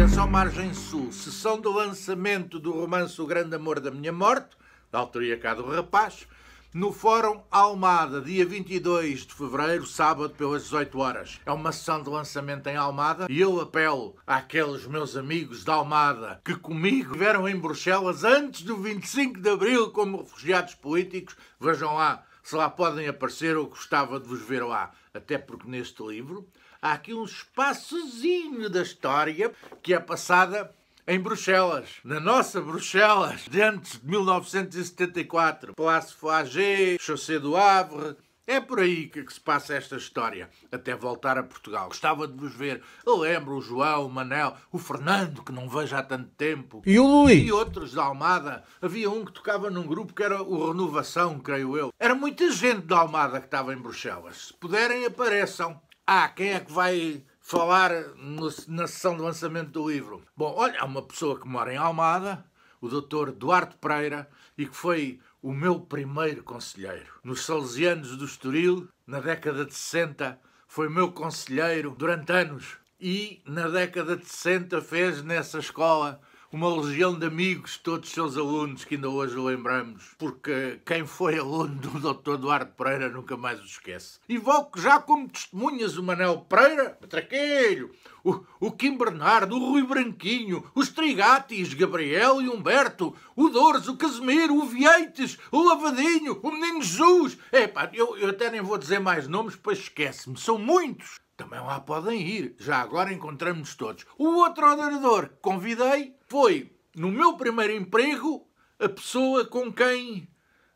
Atenção, Margem Sul. Sessão do lançamento do romance O Grande Amor da Minha Morte, da autoria cá do rapaz, no Fórum Almada, dia 22 de fevereiro, sábado, pelas 18 horas. É uma sessão de lançamento em Almada e eu apelo àqueles meus amigos da Almada que comigo estiveram em Bruxelas antes do 25 de abril como refugiados políticos. Vejam lá se lá podem aparecer, eu gostava de vos ver lá, até porque neste livro há aqui um espaçozinho da história que é passada em Bruxelas, na nossa Bruxelas, de antes de 1974. Palácio Fagé, Chaussée do Havre, é por aí que, que se passa esta história, até voltar a Portugal. Gostava de vos ver. Eu lembro o João, o Manel, o Fernando, que não vejo há tanto tempo. E o Luís. E outros da Almada. Havia um que tocava num grupo que era o Renovação, creio eu. Era muita gente da Almada que estava em Bruxelas. Se puderem, apareçam. Ah, quem é que vai falar no, na sessão de lançamento do livro? Bom, olha, há uma pessoa que mora em Almada, o doutor Duarte Pereira, e que foi o meu primeiro conselheiro. Nos Salesianos do Estoril, na década de 60, foi meu conselheiro durante anos. E na década de 60 fez nessa escola uma legião de amigos, todos seus alunos, que ainda hoje lembramos, porque quem foi aluno do Dr. Eduardo Pereira nunca mais o esquece. Evoco já como testemunhas o Manel Pereira, Traqueiro, o, o Kim Bernardo, o Rui Branquinho, os Trigatis, Gabriel e Humberto, o Dores, o Casimiro, o Vieites, o Lavadinho, o Menino Jesus. pá eu, eu até nem vou dizer mais nomes, pois esquece-me. São muitos também lá é podem ir. Já agora encontramos todos. O outro adorador que convidei foi, no meu primeiro emprego, a pessoa com quem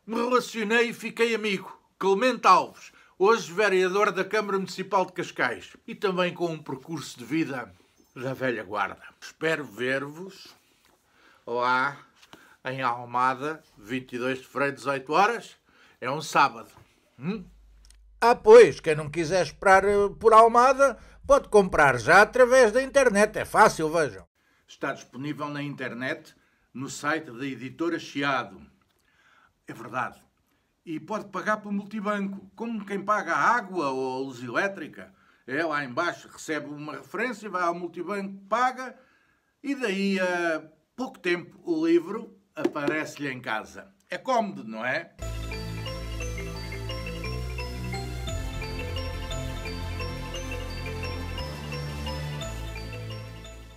me relacionei e fiquei amigo, Clemente Alves, hoje vereador da Câmara Municipal de Cascais e também com um percurso de vida da velha guarda. Espero ver-vos lá em Almada, 22 de fevereiro, 18 horas. É um sábado. Hum? Ah, pois, quem não quiser esperar eh, por Almada pode comprar já através da internet. É fácil, vejam. Está disponível na internet no site da editora Chiado. É verdade. E pode pagar pelo multibanco, como quem paga a água ou a luz elétrica. É lá embaixo, recebe uma referência, vai ao multibanco, paga e daí a pouco tempo o livro aparece-lhe em casa. É cómodo, não é?